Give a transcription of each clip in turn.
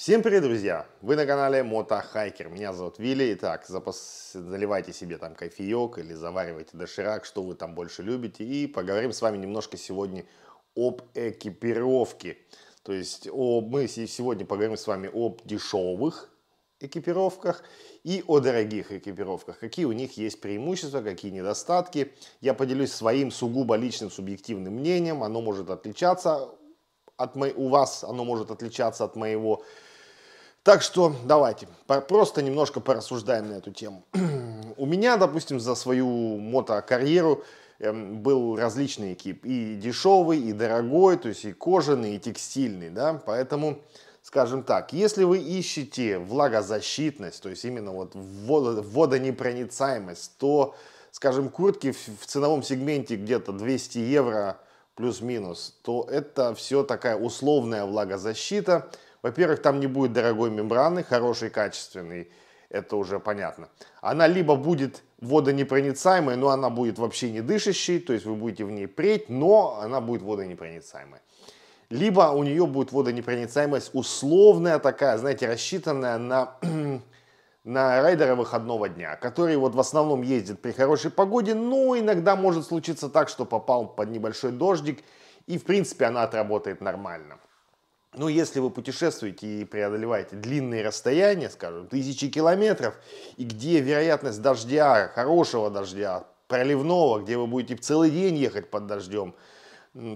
Всем привет, друзья! Вы на канале Мотохайкер. Меня зовут Вилли. Итак, запас... наливайте себе там кофеек или заваривайте доширак, что вы там больше любите. И поговорим с вами немножко сегодня об экипировке. То есть о... мы сегодня поговорим с вами об дешевых экипировках и о дорогих экипировках. Какие у них есть преимущества, какие недостатки. Я поделюсь своим сугубо личным субъективным мнением. Оно может отличаться от мо... у вас, оно может отличаться от моего так что давайте просто немножко порассуждаем на эту тему. У меня, допустим, за свою мотокарьеру эм, был различный экип. И дешевый, и дорогой, то есть и кожаный, и текстильный. Да? Поэтому, скажем так, если вы ищете влагозащитность, то есть именно вот водонепроницаемость, то, скажем, куртки в ценовом сегменте где-то 200 евро плюс-минус, то это все такая условная влагозащита – во-первых, там не будет дорогой мембраны, хорошей качественной, это уже понятно. Она либо будет водонепроницаемой, но она будет вообще не дышащей, то есть вы будете в ней преть, но она будет водонепроницаемой. Либо у нее будет водонепроницаемость условная такая, знаете, рассчитанная на, на райдера выходного дня, который вот в основном ездит при хорошей погоде, но иногда может случиться так, что попал под небольшой дождик, и в принципе она отработает нормально. Но ну, если вы путешествуете и преодолеваете длинные расстояния, скажем, тысячи километров, и где вероятность дождя, хорошего дождя, проливного, где вы будете целый день ехать под дождем,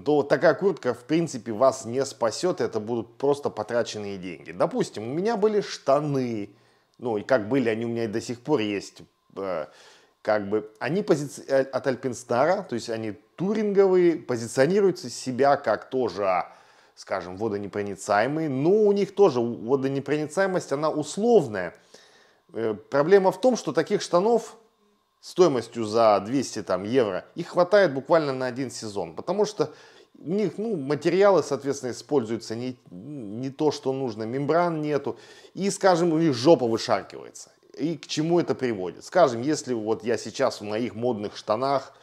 то такая куртка, в принципе, вас не спасет, это будут просто потраченные деньги. Допустим, у меня были штаны, ну и как были, они у меня и до сих пор есть, э, как бы, они пози... Э, от Альпинстара, то есть они туринговые, позиционируются себя как тоже скажем, водонепроницаемые, но у них тоже водонепроницаемость, она условная. Э, проблема в том, что таких штанов стоимостью за 200 там, евро, их хватает буквально на один сезон, потому что у них ну, материалы, соответственно, используются не, не то, что нужно, мембран нету, и, скажем, у них жопа вышаркивается. И к чему это приводит? Скажем, если вот я сейчас в моих модных штанах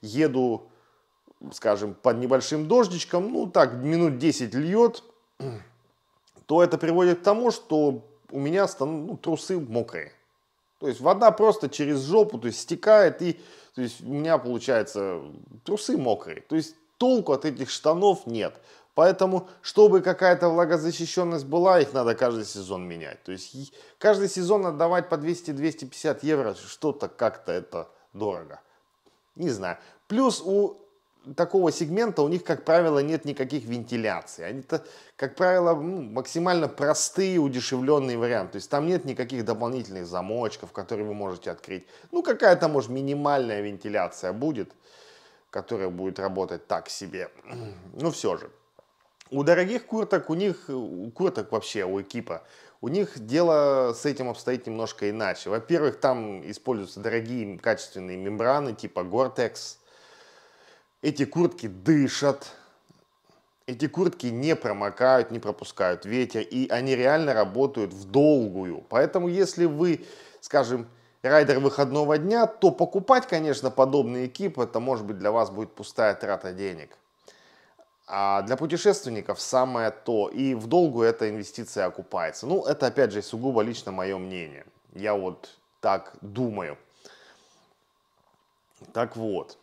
еду скажем, под небольшим дождичком, ну так, минут 10 льет, то это приводит к тому, что у меня станут ну, трусы мокрые. То есть вода просто через жопу то есть, стекает, и то есть, у меня получается трусы мокрые. То есть толку от этих штанов нет. Поэтому, чтобы какая-то влагозащищенность была, их надо каждый сезон менять. То есть каждый сезон отдавать по 200-250 евро, что-то как-то это дорого. Не знаю. Плюс у такого сегмента у них, как правило, нет никаких вентиляций. Они-то, как правило, ну, максимально простые, удешевленные варианты. То есть там нет никаких дополнительных замочков, которые вы можете открыть. Ну, какая-то, может, минимальная вентиляция будет, которая будет работать так себе. Но ну, все же. У дорогих курток, у них, э, у курток вообще, у экипа, у них дело с этим обстоит немножко иначе. Во-первых, там используются дорогие качественные мембраны типа Gore-Tex, эти куртки дышат, эти куртки не промокают, не пропускают ветер, и они реально работают в долгую. Поэтому если вы, скажем, райдер выходного дня, то покупать, конечно, подобный экип, это может быть для вас будет пустая трата денег. А для путешественников самое то, и в долгую эта инвестиция окупается. Ну, это опять же сугубо лично мое мнение. Я вот так думаю. Так вот.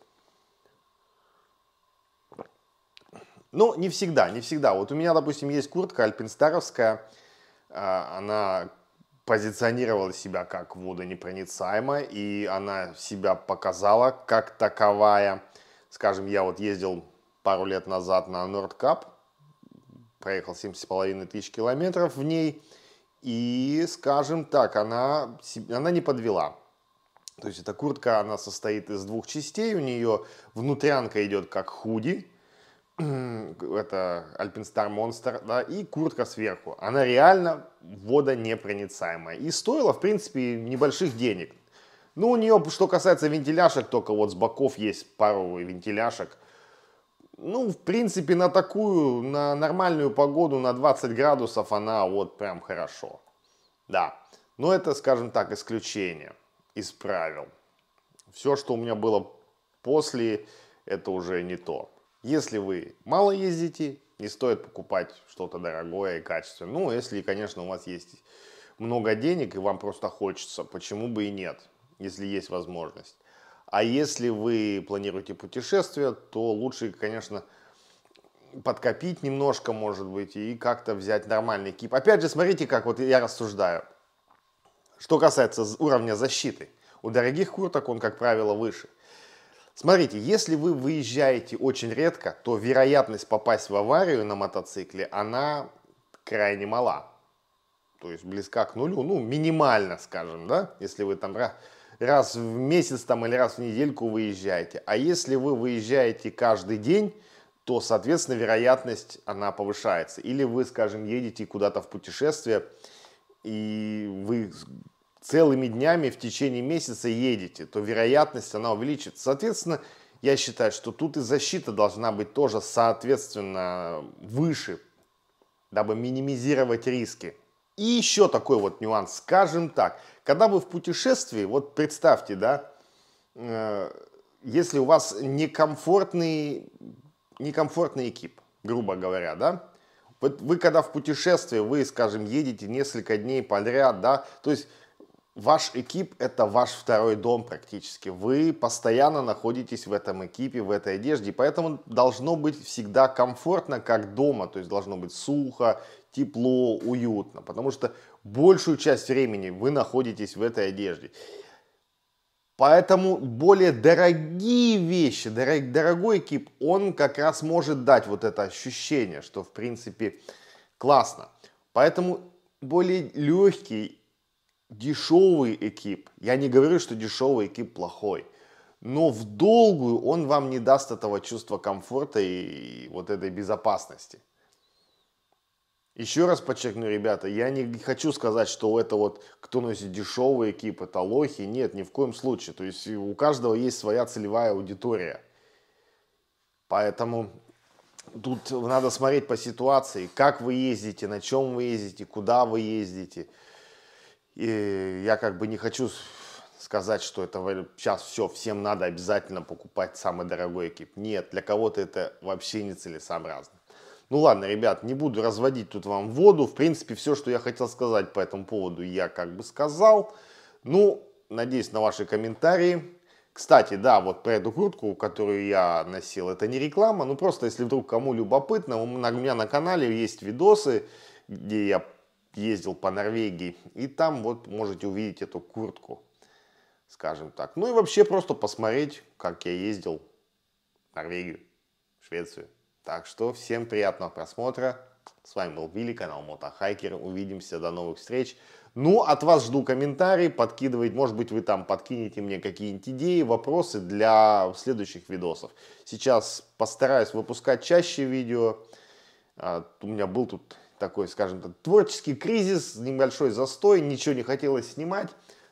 Но ну, не всегда, не всегда. Вот у меня, допустим, есть куртка альпинстаровская, а, она позиционировала себя как водонепроницаемая, и она себя показала как таковая. Скажем, я вот ездил пару лет назад на Нордкап, проехал 7,5 тысяч километров в ней, и, скажем так, она, она не подвела. То есть эта куртка, она состоит из двух частей, у нее внутрянка идет как худи, это Альпинстар Монстр, да, и куртка сверху. Она реально водонепроницаемая. И стоила, в принципе, небольших денег. Ну, у нее, что касается вентиляшек, только вот с боков есть пару вентиляшек. Ну, в принципе, на такую, на нормальную погоду, на 20 градусов она вот прям хорошо. Да, но это, скажем так, исключение из правил. Все, что у меня было после, это уже не то. Если вы мало ездите, не стоит покупать что-то дорогое и качественное. Ну, если, конечно, у вас есть много денег и вам просто хочется, почему бы и нет, если есть возможность. А если вы планируете путешествие, то лучше, конечно, подкопить немножко, может быть, и как-то взять нормальный кип. Опять же, смотрите, как вот я рассуждаю. Что касается уровня защиты, у дорогих курток он, как правило, выше. Смотрите, если вы выезжаете очень редко, то вероятность попасть в аварию на мотоцикле, она крайне мала. То есть близка к нулю, ну минимально, скажем, да, если вы там раз в месяц там или раз в недельку выезжаете. А если вы выезжаете каждый день, то, соответственно, вероятность, она повышается. Или вы, скажем, едете куда-то в путешествие, и вы целыми днями в течение месяца едете, то вероятность она увеличится. Соответственно, я считаю, что тут и защита должна быть тоже соответственно выше, дабы минимизировать риски. И еще такой вот нюанс, скажем так, когда вы в путешествии, вот представьте, да, э, если у вас некомфортный, некомфортный экип, грубо говоря, да, вот вы когда в путешествии, вы, скажем, едете несколько дней подряд, да, то есть Ваш экип – это ваш второй дом практически. Вы постоянно находитесь в этом экипе, в этой одежде, поэтому должно быть всегда комфортно, как дома. То есть должно быть сухо, тепло, уютно, потому что большую часть времени вы находитесь в этой одежде. Поэтому более дорогие вещи, дорог, дорогой экип, он как раз может дать вот это ощущение, что в принципе классно. Поэтому более легкий дешевый экип, я не говорю, что дешевый экип плохой, но в долгую он вам не даст этого чувства комфорта и вот этой безопасности. Еще раз подчеркну, ребята, я не хочу сказать, что это вот кто носит дешевый экип, это лохи. Нет, ни в коем случае. То есть у каждого есть своя целевая аудитория. Поэтому тут надо смотреть по ситуации, как вы ездите, на чем вы ездите, куда вы ездите. И я как бы не хочу сказать, что это сейчас все, всем надо обязательно покупать самый дорогой экип. Нет, для кого-то это вообще не целесообразно. Ну ладно, ребят, не буду разводить тут вам воду. В принципе, все, что я хотел сказать по этому поводу, я как бы сказал. Ну, надеюсь на ваши комментарии. Кстати, да, вот про эту куртку, которую я носил, это не реклама, ну просто если вдруг кому любопытно, у меня на канале есть видосы, где я ездил по Норвегии. И там вот можете увидеть эту куртку, скажем так. Ну и вообще просто посмотреть, как я ездил в Норвегию, в Швецию. Так что всем приятного просмотра. С вами был Вилли, канал Мотохайкер. Увидимся, до новых встреч. Ну, от вас жду комментарии, подкидывать, может быть, вы там подкинете мне какие-нибудь идеи, вопросы для следующих видосов. Сейчас постараюсь выпускать чаще видео. А, у меня был тут такой, скажем так, творческий кризис, небольшой застой, ничего не хотелось снимать.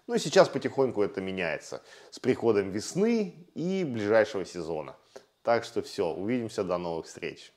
Ну и сейчас потихоньку это меняется с приходом весны и ближайшего сезона. Так что все, увидимся, до новых встреч.